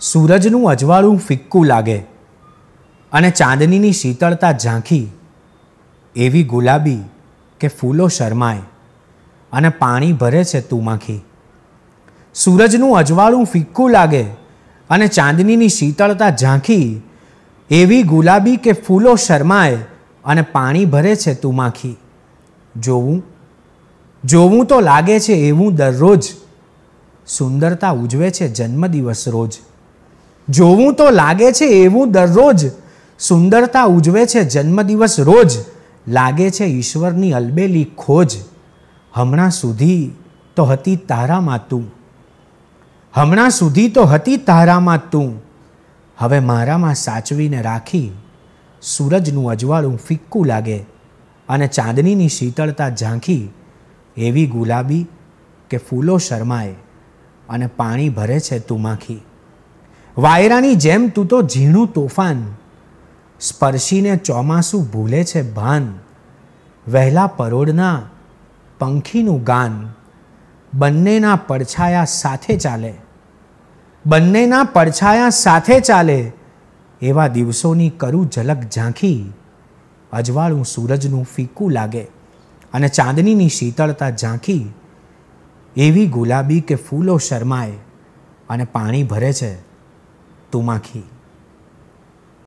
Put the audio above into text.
સૂરજનું અજવાળું ફિક્કું લાગે અને ચાંદનીની શીતળતા ઝાંખી એવી ગુલાબી કે ફૂલો શરમાય અને પાણી ભરે છે તુમાખી સૂરજનું અજવાળું ફિક્કું લાગે અને ચાંદનીની શીતળતા ઝાંખી એવી ગુલાબી કે ફૂલો શરમાય અને પાણી ભરે છે તુમાખી જોવું જોવું તો લાગે છે એવું દરરોજ સુંદરતા ઉજવે છે જન્મદિવસ રોજ જોવું તો લાગે છે એવું દરરોજ સુંદરતા ઉજવે છે જન્મદિવસ રોજ લાગે છે ઈશ્વરની અલબેલી ખોજ હમણાં સુધી તો હતી તારામાં તું હમણાં સુધી તો હતી તારામાં તું હવે મારામાં સાચવીને રાખી સૂરજનું અજવાળું ફિક્કું લાગે અને ચાંદનીની શીતળતા ઝાંખી એવી ગુલાબી કે ફૂલો શરમાય અને પાણી ભરે છે તું માખી વાયરાની જેમ તું તો ઝીણું તોફાન સ્પર્શીને ચોમાસું ભૂલે છે ભાન વહેલા પરોડના પંખીનું ગાન બંનેના પડછાયા સાથે ચાલે બંનેના પડછાયા સાથે ચાલે એવા દિવસોની કરું ઝલક ઝાંખી અજવાળું સૂરજનું ફીકું લાગે અને ચાંદનીની શીતળતા ઝાંખી એવી ગુલાબી કે ફૂલો શરમાય અને પાણી ભરે છે તુમાખી